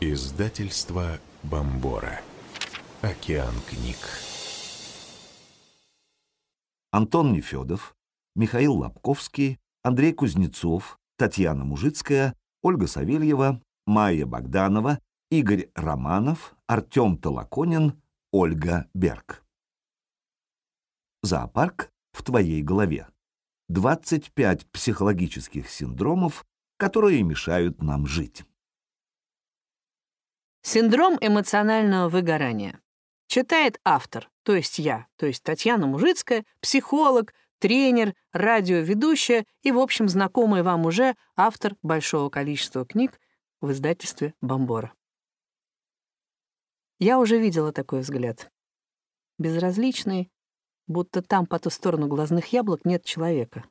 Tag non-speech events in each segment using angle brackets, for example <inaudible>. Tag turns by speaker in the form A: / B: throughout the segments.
A: Издательство Бомбора. Океан книг. Антон Нефедов, Михаил Лобковский, Андрей Кузнецов, Татьяна Мужицкая, Ольга Савельева, Майя Богданова, Игорь Романов, Артем Толоконин, Ольга Берг. Зоопарк в твоей голове. 25 психологических синдромов, которые мешают нам жить. Синдром эмоционального выгорания. Читает автор, то есть я, то есть Татьяна Мужицкая, психолог, тренер, радиоведущая и, в общем, знакомый вам уже автор большого количества книг в издательстве «Бомбора». Я уже видела такой взгляд. Безразличный, будто там по ту сторону глазных яблок нет человека.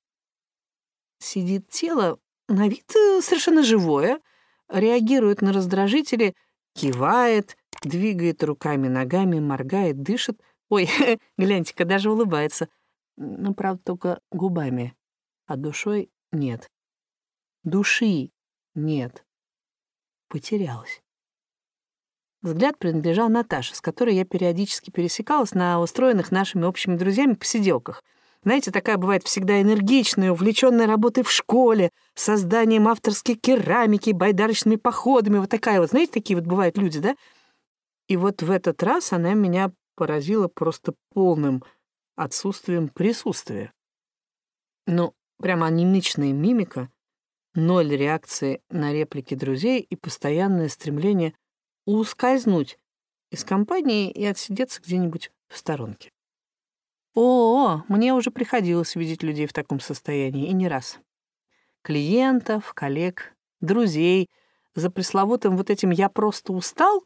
A: Сидит тело, на вид э, совершенно живое, реагирует на раздражители — кивает, двигает руками, ногами, моргает, дышит. Ой, <laughs> гляньте-ка, даже улыбается. Ну, правда, только губами, а душой нет. Души нет. Потерялась. Взгляд принадлежал Наташе, с которой я периодически пересекалась на устроенных нашими общими друзьями посиделках — знаете, такая бывает всегда энергичная, увлеченная работой в школе, созданием авторской керамики, байдарочными походами, вот такая вот, знаете, такие вот бывают люди, да? И вот в этот раз она меня поразила просто полным отсутствием присутствия. Ну, прямо анимичная мимика, ноль реакции на реплики друзей и постоянное стремление ускользнуть из компании и отсидеться где-нибудь в сторонке мне уже приходилось видеть людей в таком состоянии, и не раз. Клиентов, коллег, друзей. За пресловутым вот этим «я просто устал»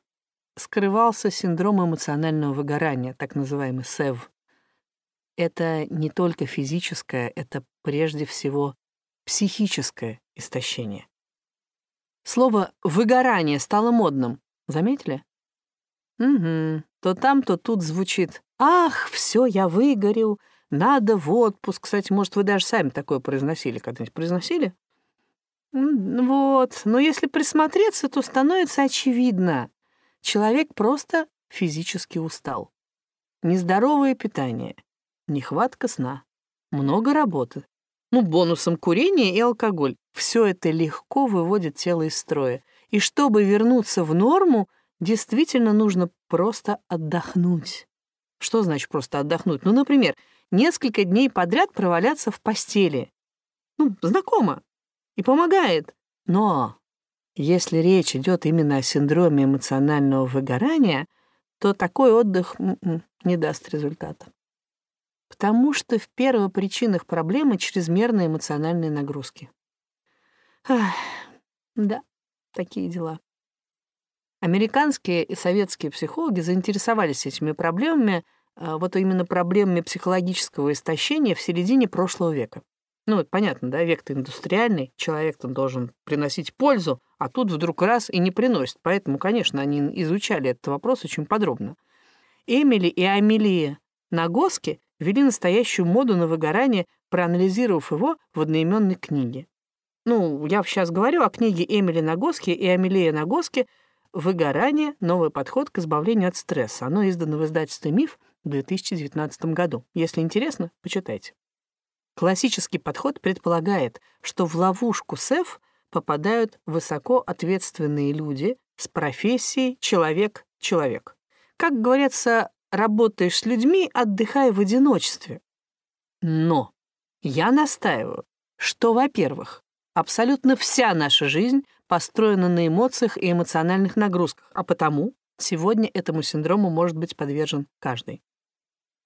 A: скрывался синдром эмоционального выгорания, так называемый СЭВ. Это не только физическое, это прежде всего психическое истощение. Слово «выгорание» стало модным. Заметили? Угу. То там, то тут звучит. «Ах, все, я выгорел, надо в отпуск». Кстати, может, вы даже сами такое произносили когда-нибудь. Произносили? Вот. Но если присмотреться, то становится очевидно. Человек просто физически устал. Нездоровое питание, нехватка сна, много работы. Ну, бонусом курение и алкоголь. Все это легко выводит тело из строя. И чтобы вернуться в норму, действительно нужно просто отдохнуть. Что значит просто отдохнуть? Ну, например, несколько дней подряд проваляться в постели. Ну, знакомо и помогает. Но если речь идет именно о синдроме эмоционального выгорания, то такой отдых м-м, не даст результата. Потому что в первопричинах проблемы чрезмерные эмоциональные нагрузки. Ах, да, такие дела. Американские и советские психологи заинтересовались этими проблемами, а, вот именно проблемами психологического истощения в середине прошлого века. Ну, понятно, да, век-то индустриальный, человек там должен приносить пользу, а тут вдруг раз и не приносит. Поэтому, конечно, они изучали этот вопрос очень подробно. Эмили и Амелия Нагоски вели настоящую моду на выгорание, проанализировав его в одноименной книге. Ну, я сейчас говорю о книге Эмили Нагоски и Амелия Нагоски — «Выгорание. Новый подход к избавлению от стресса». Оно издано в издательстве «Миф» в 2019 году. Если интересно, почитайте. Классический подход предполагает, что в ловушку СЭФ попадают высокоответственные люди с профессией «человек-человек». Как говорится, работаешь с людьми, отдыхая в одиночестве. Но я настаиваю, что, во-первых, абсолютно вся наша жизнь построена на эмоциях и эмоциональных нагрузках, а потому сегодня этому синдрому может быть подвержен каждый.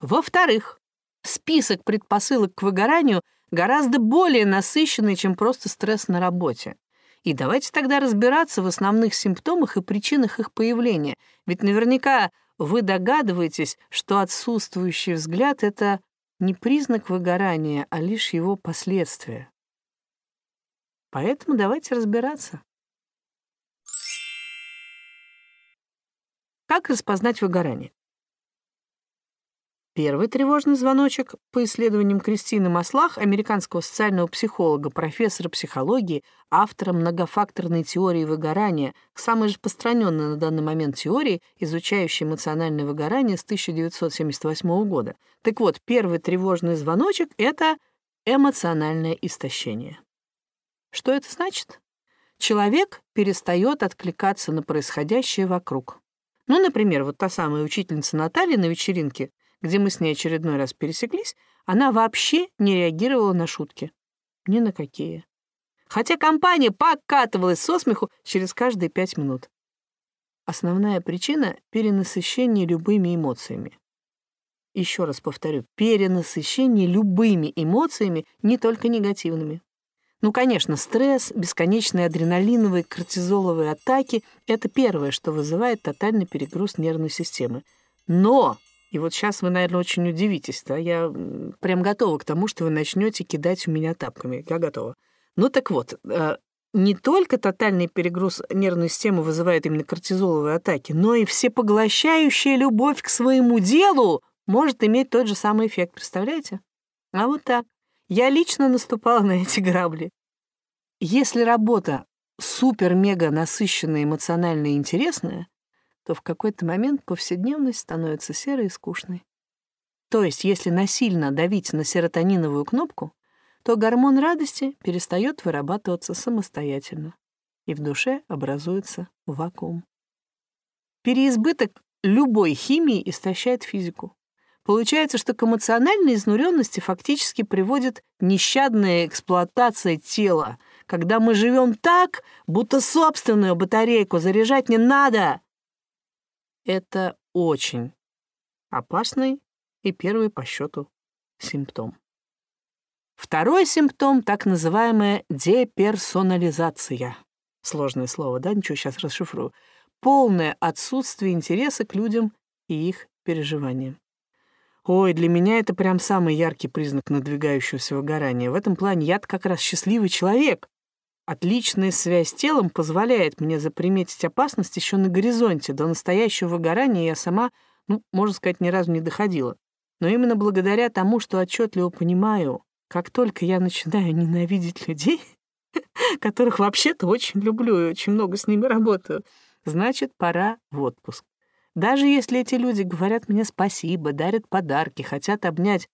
A: Во-вторых, список предпосылок к выгоранию гораздо более насыщенный, чем просто стресс на работе. И давайте тогда разбираться в основных симптомах и причинах их появления. Ведь наверняка вы догадываетесь, что отсутствующий взгляд — это не признак выгорания, а лишь его последствия. Поэтому давайте разбираться. Как распознать выгорание? Первый тревожный звоночек, по исследованиям Кристины Маслах, американского социального психолога, профессора психологии, автора многофакторной теории выгорания, самой распространенной на данный момент теории, изучающей эмоциональное выгорание с 1978 года. Так вот, первый тревожный звоночек — это эмоциональное истощение. Что это значит? Человек перестает откликаться на происходящее вокруг. Ну, например, вот та самая учительница Наталья на вечеринке, где мы с ней очередной раз пересеклись, она вообще не реагировала на шутки. Ни на какие. Хотя компания покатывалась со смеху через каждые пять минут. Основная причина — перенасыщение любыми эмоциями. Еще раз повторю, перенасыщение любыми эмоциями, не только негативными. Ну, конечно, стресс, бесконечные адреналиновые кортизоловые атаки – это первое, что вызывает тотальный перегруз нервной системы. Но, и вот сейчас вы, наверное, очень удивитесь, да, я прям готова к тому, что вы начнете кидать у меня тапками. Я готова. Ну так вот, э, не только тотальный перегруз нервной системы вызывает именно кортизоловые атаки, но и всепоглощающая любовь к своему делу может иметь тот же самый эффект, представляете? А вот так. Я лично наступала на эти грабли. Если работа супер-мега насыщенная, эмоционально интересная, то в какой-то момент повседневность становится серой и скучной. То есть, если насильно давить на серотониновую кнопку, то гормон радости перестает вырабатываться самостоятельно, и в душе образуется вакуум. Переизбыток любой химии истощает физику. Получается, что к эмоциональной изнуренности фактически приводит нещадная эксплуатация тела, когда мы живем так, будто собственную батарейку заряжать не надо. Это очень опасный и первый по счету симптом. Второй симптом — так называемая деперсонализация. Сложное слово, да? Ничего, сейчас расшифрую. Полное отсутствие интереса к людям и их переживаниям. Ой, для меня это прям самый яркий признак надвигающегося выгорания. В этом плане я как раз счастливый человек. Отличная связь с телом позволяет мне заприметить опасность еще на горизонте. До настоящего выгорания я сама, ну, можно сказать, ни разу не доходила. Но именно благодаря тому, что отчетливо понимаю, как только я начинаю ненавидеть людей, <laughs> которых вообще-то очень люблю и очень много с ними работаю, значит, пора в отпуск. Даже если эти люди говорят мне спасибо, дарят подарки, хотят обнять,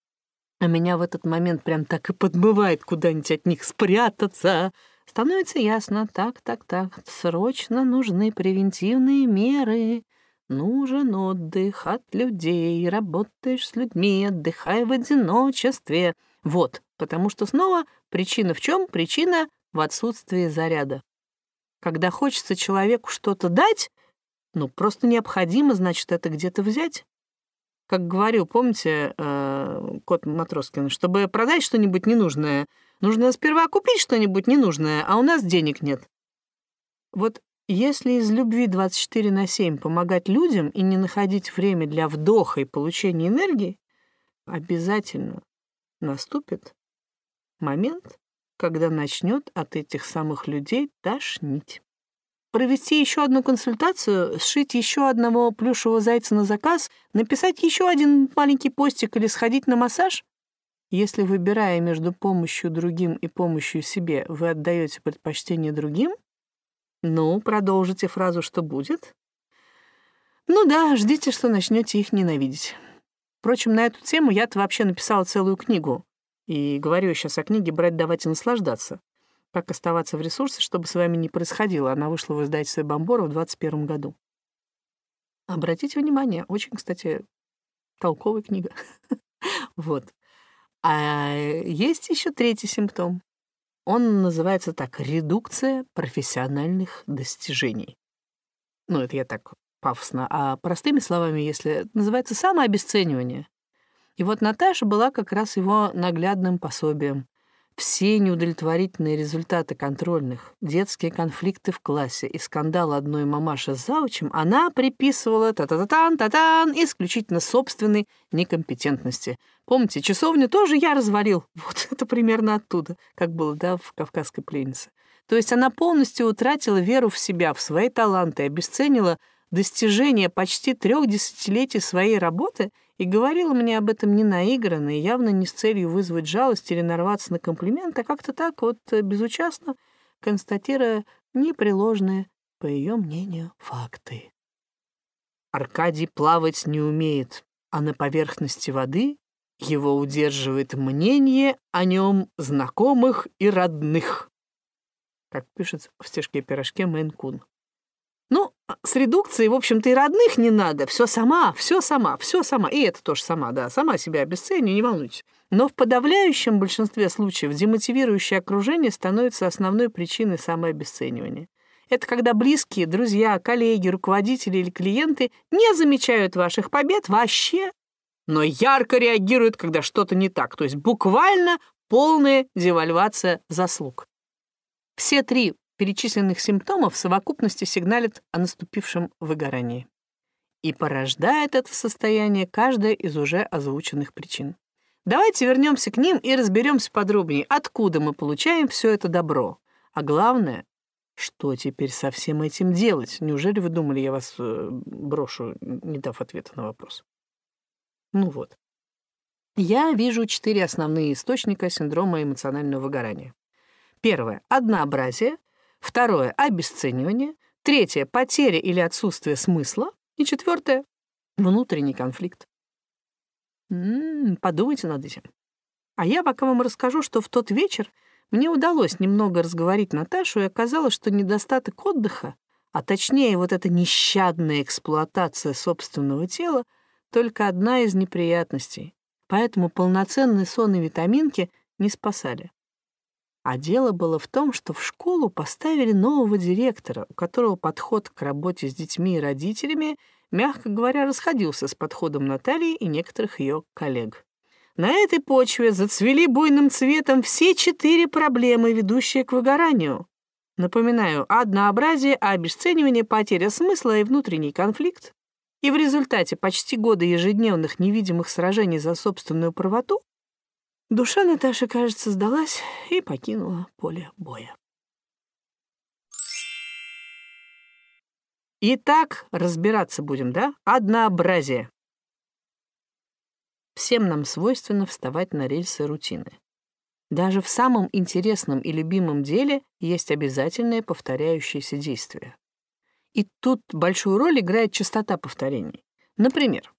A: а меня в этот момент прям так и подмывает куда-нибудь от них спрятаться, становится ясно, так, так, так, срочно нужны превентивные меры. Нужен отдых от людей, работаешь с людьми, отдыхай в одиночестве. Вот, потому что снова причина в чем? Причина в отсутствии заряда. Когда хочется человеку что-то дать, ну, просто необходимо, значит, это где-то взять. Как говорил, помните, э, кот Матроскин, чтобы продать что-нибудь ненужное, нужно сперва купить что-нибудь ненужное, а у нас денег нет. Вот если из любви 24 на 7 помогать людям и не находить время для вдоха и получения энергии, обязательно наступит момент, когда начнет от этих самых людей тошнить провести еще одну консультацию, сшить еще одного плюшевого зайца на заказ, написать еще один маленький постик или сходить на массаж? Если, выбирая между помощью другим и помощью себе, вы отдаете предпочтение другим, ну, продолжите фразу «что будет», ну да, ждите, что начнете их ненавидеть. Впрочем, на эту тему я-то вообще написала целую книгу. И говорю сейчас о книге «Брать, давать и наслаждаться». «Как оставаться в ресурсе, чтобы с вами не происходило». Она вышла в издательстве «Бомбора» в 2021 году. Обратите внимание, очень, кстати, толковая книга. <laughs> вот. А есть еще третий симптом. Он называется так «редукция профессиональных достижений». Ну, это я так пафосно. А простыми словами, если называется самообесценивание. И вот Наташа была как раз его наглядным пособием. Все неудовлетворительные результаты контрольных, детские конфликты в классе и скандал одной мамаши с заучем она приписывала та-та-та-тан, та-тан, исключительно собственной некомпетентности. Помните, часовню тоже я развалил. <laughs> Вот это примерно оттуда, как было, да, в «Кавказской пленнице». То есть она полностью утратила веру в себя, в свои таланты, обесценила достижения почти трех десятилетий своей работы и говорила мне об этом не наигранно, и явно не с целью вызвать жалость или нарваться на комплимент, а как-то так вот э, безучастно, констатируя непреложные, по ее мнению, факты. Аркадий плавать не умеет, а на поверхности воды его удерживает мнение о нем знакомых и родных, как пишет в стежке пирожке Мэн Кун с редукцией, в общем-то, и родных не надо. Все сама, все сама, все сама. И это тоже сама, да, сама себя обесценю, не волнуйтесь. Но в подавляющем большинстве случаев демотивирующее окружение становится основной причиной самообесценивания. Это когда близкие, друзья, коллеги, руководители или клиенты не замечают ваших побед вообще, но ярко реагируют, когда что-то не так. То есть буквально полная девальвация заслуг. Все три перечисленных симптомов в совокупности сигналит о наступившем выгорании. И порождает это состояние каждая из уже озвученных причин. Давайте вернемся к ним и разберемся подробнее, откуда мы получаем все это добро. А главное, что теперь со всем этим делать? Неужели вы думали, я вас э, брошу, не дав ответа на вопрос? Ну вот. Я вижу четыре основные источника синдрома эмоционального выгорания. Первое — однообразие, Второе — обесценивание. Третье — потеря или отсутствие смысла. И четвертое — внутренний конфликт. М м-м, -м, подумайте над этим. А я пока вам расскажу, что в тот вечер мне удалось немного разговорить Наташу, и оказалось, что недостаток отдыха, а точнее вот эта нещадная эксплуатация собственного тела, только одна из неприятностей. Поэтому полноценный сон и витаминки не спасали. А дело было в том, что в школу поставили нового директора, у которого подход к работе с детьми и родителями, мягко говоря, расходился с подходом Натальи и некоторых ее коллег. На этой почве зацвели буйным цветом все четыре проблемы, ведущие к выгоранию. Напоминаю, однообразие, обесценивание, потеря смысла и внутренний конфликт. И в результате почти года ежедневных невидимых сражений за собственную правоту Душа Наташи, кажется, сдалась и покинула поле боя. Итак, разбираться будем, да? Однообразие. Всем нам свойственно вставать на рельсы рутины. Даже в самом интересном и любимом деле есть обязательные повторяющиеся действия. И тут большую роль играет частота повторений. Например,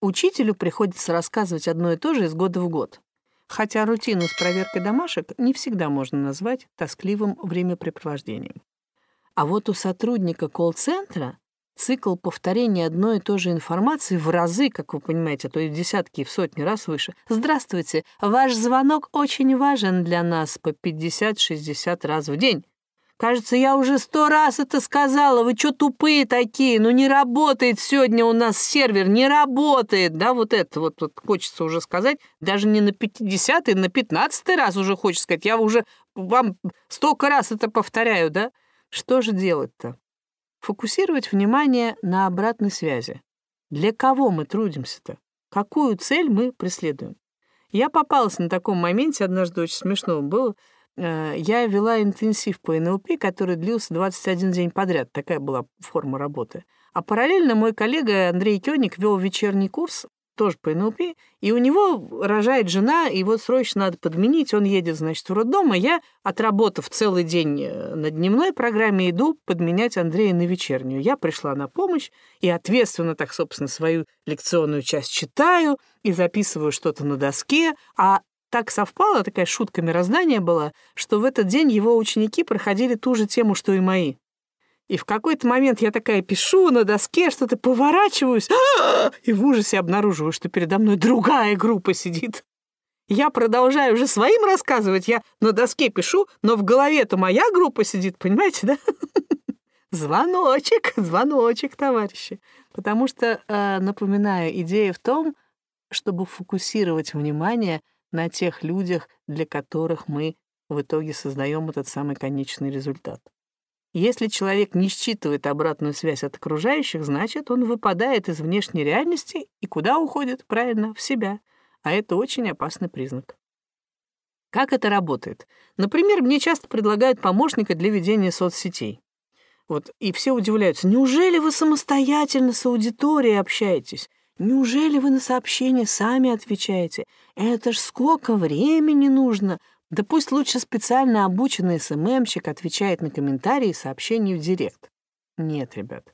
A: учителю приходится рассказывать одно и то же из года в год хотя рутину с проверкой домашек не всегда можно назвать тоскливым времяпрепровождением. А вот у сотрудника колл-центра цикл повторения одной и той же информации в разы, как вы понимаете, а то и в десятки и в сотни раз выше. «Здравствуйте, ваш звонок очень важен для нас по 50-60 раз в день. Кажется, я уже сто раз это сказала. Вы что тупые такие? Ну не работает сегодня у нас сервер, не работает. Да, вот это вот, вот хочется уже сказать. Даже не на 50 на 15 раз уже хочется сказать. Я уже вам столько раз это повторяю, да? Что же делать-то? Фокусировать внимание на обратной связи. Для кого мы трудимся-то? Какую цель мы преследуем? Я попалась на таком моменте, однажды очень смешно было, Э, я вела интенсив по НЛП, который длился 21 день подряд. Такая была форма работы. А параллельно мой коллега Андрей Кёник вел вечерний курс, тоже по НЛП, и у него рожает жена, его срочно надо подменить, он едет, значит, в роддом, а я, отработав целый день э, на дневной программе, иду подменять Андрея на вечернюю. Я пришла на помощь и ответственно так, собственно, свою лекционную часть читаю и записываю что-то на доске, а так совпало, такая шутка мироздания была, что в этот день его ученики проходили ту же тему, что и мои. И в какой-то момент я такая пишу на доске, что-то поворачиваюсь, <gasps> и в ужасе обнаруживаю, что передо мной другая группа сидит. Я продолжаю уже своим рассказывать, я на доске пишу, но в голове-то моя группа сидит, понимаете, да? <laughs> Звоночек, звоночек, товарищи. Потому что, э, напоминаю, идея в том, чтобы фокусировать внимание — на тех людях, для которых мы в итоге создаем этот самый конечный результат. Если человек не считывает обратную связь от окружающих, значит, он выпадает из внешней реальности и куда уходит? Правильно, в себя. А это очень опасный признак. Как это работает? Например, мне часто предлагают помощника для ведения соцсетей. Вот, и все удивляются, неужели вы самостоятельно с аудиторией общаетесь? Неужели вы на сообщения сами отвечаете? Это ж сколько времени нужно! Да пусть лучше специально обученный СММщик отвечает на комментарии и сообщения в директ. Нет, ребят.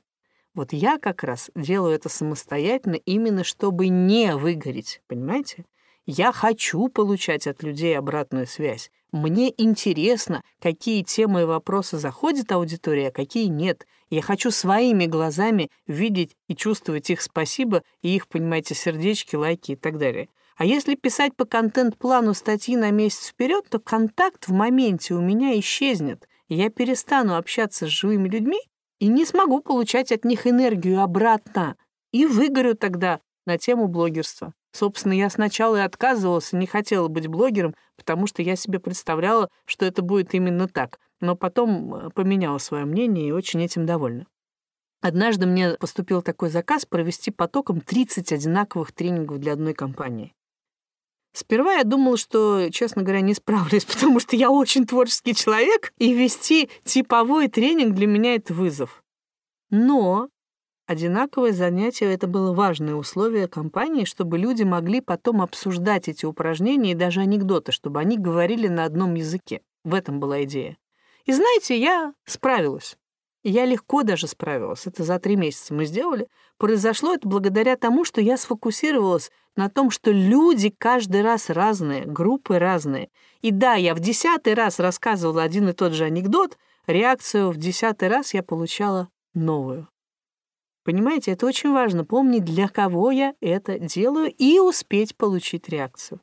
A: Вот я как раз делаю это самостоятельно именно чтобы не выгореть, понимаете? Я хочу получать от людей обратную связь. Мне интересно, какие темы и вопросы заходит аудитория, а какие нет. Я хочу своими глазами видеть и чувствовать их спасибо и их, понимаете, сердечки, лайки и так далее. А если писать по контент-плану статьи на месяц вперед, то контакт в моменте у меня исчезнет. я перестану общаться с живыми людьми и не смогу получать от них энергию обратно. И выгорю тогда на тему блогерства. Собственно, я сначала и отказывался, не хотела быть блогером, потому что я себе представляла, что это будет именно так но потом э, поменяла свое мнение и очень этим довольна. Однажды мне поступил такой заказ провести потоком 30 одинаковых тренингов для одной компании. Сперва я думала, что, честно говоря, не справлюсь, <laughs> потому что я очень творческий человек, и вести типовой тренинг для меня — это вызов. Но одинаковое занятие — это было важное условие компании, чтобы люди могли потом обсуждать эти упражнения и даже анекдоты, чтобы они говорили на одном языке. В этом была идея. И знаете, я справилась. Я легко даже справилась. Это за три месяца мы сделали. Произошло это благодаря тому, что я сфокусировалась на том, что люди каждый раз разные, группы разные. И да, я в десятый раз рассказывала один и тот же анекдот, реакцию в десятый раз я получала новую. Понимаете, это очень важно, помнить, для кого я это делаю, и успеть получить реакцию.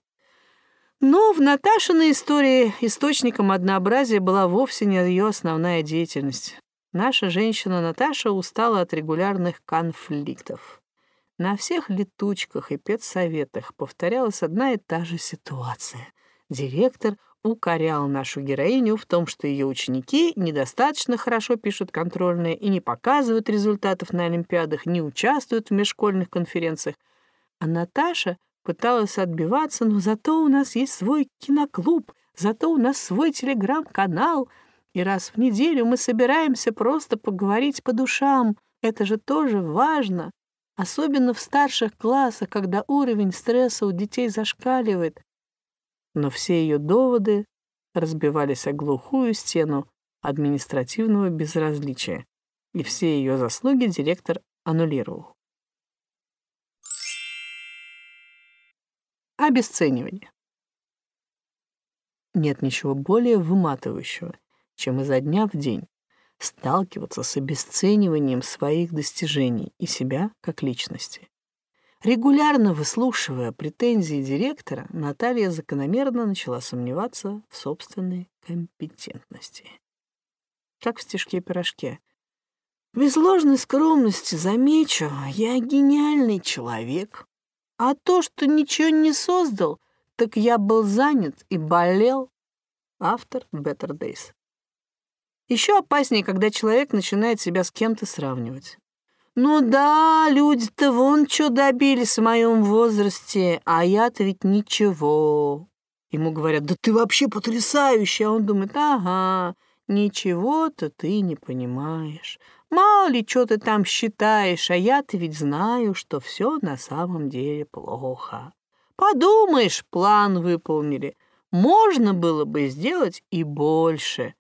A: Но в Наташиной истории источником однообразия была вовсе не ее основная деятельность. Наша женщина Наташа устала от регулярных конфликтов. На всех летучках и педсоветах повторялась одна и та же ситуация. Директор укорял нашу героиню в том, что ее ученики недостаточно хорошо пишут контрольные и не показывают результатов на олимпиадах, не участвуют в межшкольных конференциях. А Наташа — пыталась отбиваться, но зато у нас есть свой киноклуб, зато у нас свой телеграм-канал, и раз в неделю мы собираемся просто поговорить по душам. Это же тоже важно, особенно в старших классах, когда уровень стресса у детей зашкаливает. Но все ее доводы разбивались о глухую стену административного безразличия, и все ее заслуги директор аннулировал. обесценивание. Нет ничего более выматывающего, чем изо дня в день сталкиваться с обесцениванием своих достижений и себя как личности. Регулярно выслушивая претензии директора, Наталья закономерно начала сомневаться в собственной компетентности. Как в стишке-пирожке. «Без ложной скромности замечу, я гениальный человек, а то, что ничего не создал, так я был занят и болел. Автор Better Days. Еще опаснее, когда человек начинает себя с кем-то сравнивать. «Ну да, люди-то вон что добились в моем возрасте, а я-то ведь ничего». Ему говорят, «Да ты вообще потрясающий!» А он думает, «Ага, ничего-то ты не понимаешь. Мало ли, что ты там считаешь, а я-то ведь знаю, что все на самом деле плохо. Подумаешь, план выполнили. Можно было бы сделать и больше.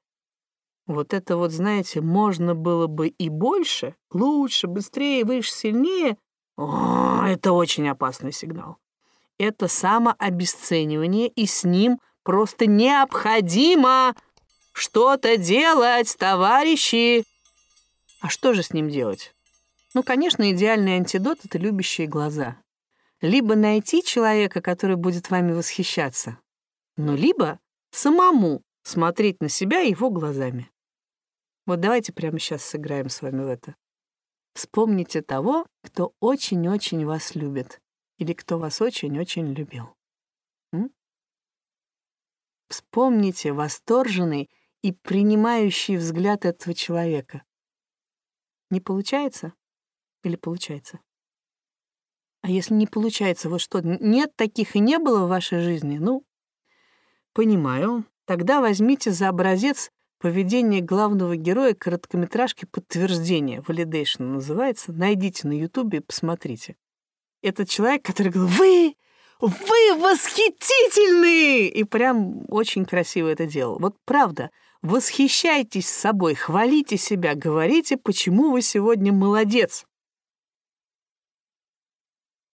A: Вот это вот, знаете, можно было бы и больше, лучше, быстрее, выше, сильнее. О, это очень опасный сигнал. Это самообесценивание, и с ним просто необходимо что-то делать, товарищи. А что же с ним делать? Ну, конечно, идеальный антидот — это любящие глаза. Либо найти человека, который будет вами восхищаться, но либо самому смотреть на себя его глазами. Вот давайте прямо сейчас сыграем с вами в это. Вспомните того, кто очень-очень вас любит или кто вас очень-очень любил. М? Вспомните восторженный и принимающий взгляд этого человека. Не получается? Или получается? А если не получается, вот что, нет таких и не было в вашей жизни? Ну, понимаю. Тогда возьмите за образец поведение главного героя короткометражки «Подтверждение», «Validation» называется. Найдите на Ютубе и посмотрите. Этот человек, который говорил «Вы! Вы восхитительны!» И прям очень красиво это делал. Вот правда — Восхищайтесь собой, хвалите себя, говорите, почему вы сегодня молодец.